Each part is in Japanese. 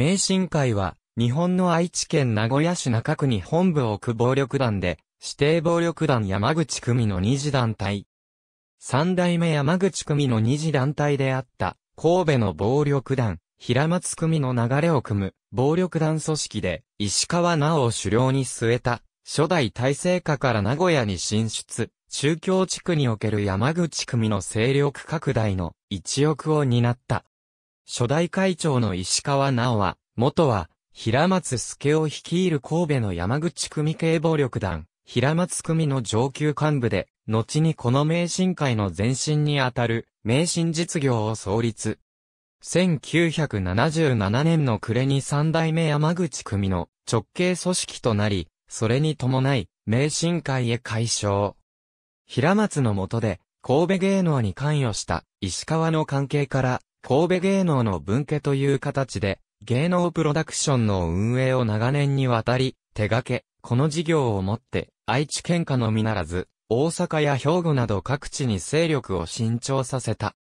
明神会は、日本の愛知県名古屋市中区に本部を置く暴力団で、指定暴力団山口組の二次団体。三代目山口組の二次団体であった、神戸の暴力団、平松組の流れを組む、暴力団組織で、石川直を狩猟に据えた、初代体制下から名古屋に進出、中京地区における山口組の勢力拡大の一翼を担った。初代会長の石川直は、元は、平松助を率いる神戸の山口組系暴力団、平松組の上級幹部で、後にこの名神会の前身にあたる、名神実業を創立。1977年の暮れに三代目山口組の直系組織となり、それに伴い、名神会へ解消。平松の下で、神戸芸能に関与した石川の関係から神戸芸能の分家という形で、芸能プロダクションの運営を長年にわたり、手掛け、この事業をもって、愛知県下のみならず、大阪や兵庫など各地に勢力を伸長させた。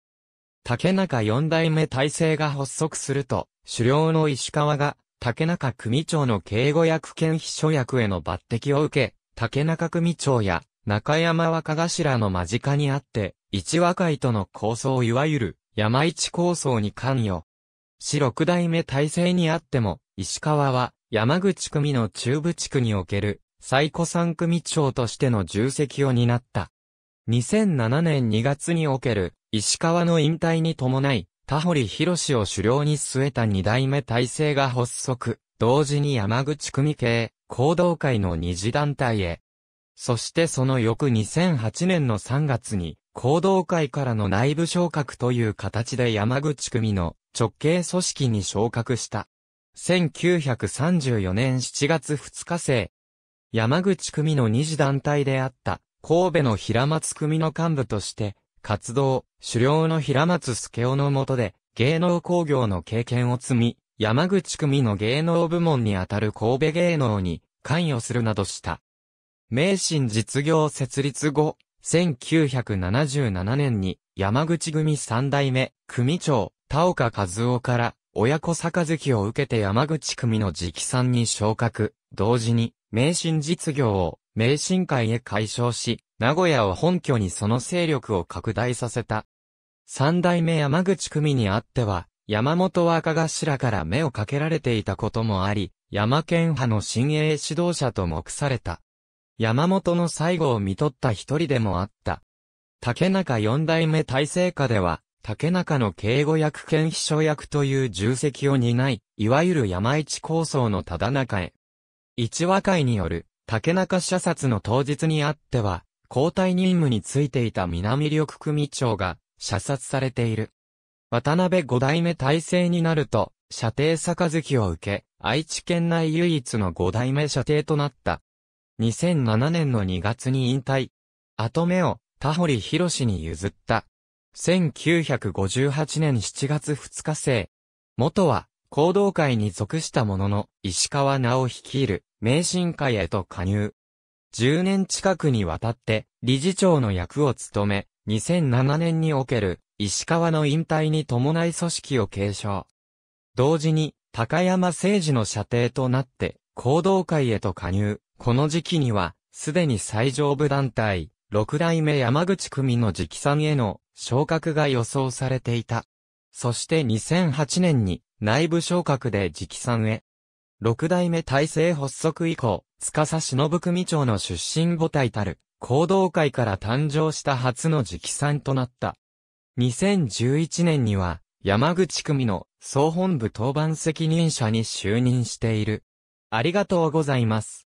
竹中四代目体制が発足すると、狩猟の石川が、竹中組長の警護役兼秘書役への抜擢を受け、竹中組長や中山若頭の間近にあって、一和会との構想いわゆる山市構想に関与。市六代目体制にあっても、石川は山口組の中部地区における最古三組長としての重責を担った。2007年2月における石川の引退に伴い、田堀博を首領に据えた二代目体制が発足、同時に山口組系、行動会の二次団体へ。そしてその翌2008年の3月に、行動会からの内部昇格という形で山口組の直系組織に昇格した。1934年7月2日生、山口組の二次団体であった神戸の平松組の幹部として活動、狩猟の平松助雄の下で芸能工業の経験を積み、山口組の芸能部門にあたる神戸芸能に関与するなどした。明神実業設立後、1977年に山口組三代目、組長、田岡和夫から親子杯を受けて山口組の直参に昇格、同時に、名神実業を、名神会へ解消し、名古屋を本拠にその勢力を拡大させた。三代目山口組にあっては、山本若頭から目をかけられていたこともあり、山県派の新鋭指導者と目された。山本の最後を見取った一人でもあった。竹中四代目大成家では、竹中の警護役兼秘書役という重責を担い、いわゆる山市構想のただ中へ。一和会による竹中射殺の当日にあっては、交代任務についていた南緑組長が射殺されている。渡辺五代目体制になると、射程杯を受け、愛知県内唯一の五代目射程となった。2007年の2月に引退。後目を田堀博に譲った。1958年7月2日生。元は、行動会に属したものの、石川直率いる、名神会へと加入。10年近くにわたって、理事長の役を務め、2007年における、石川の引退に伴い組織を継承。同時に、高山政治の射程となって、行動会へと加入。この時期には、すでに最上部団体、六代目山口組の直参への昇格が予想されていた。そして2008年に内部昇格で直参へ。六代目体制発足以降、司忍組長の出身母体たる、行動会から誕生した初の直参となった。2011年には、山口組の総本部当番責任者に就任している。ありがとうございます。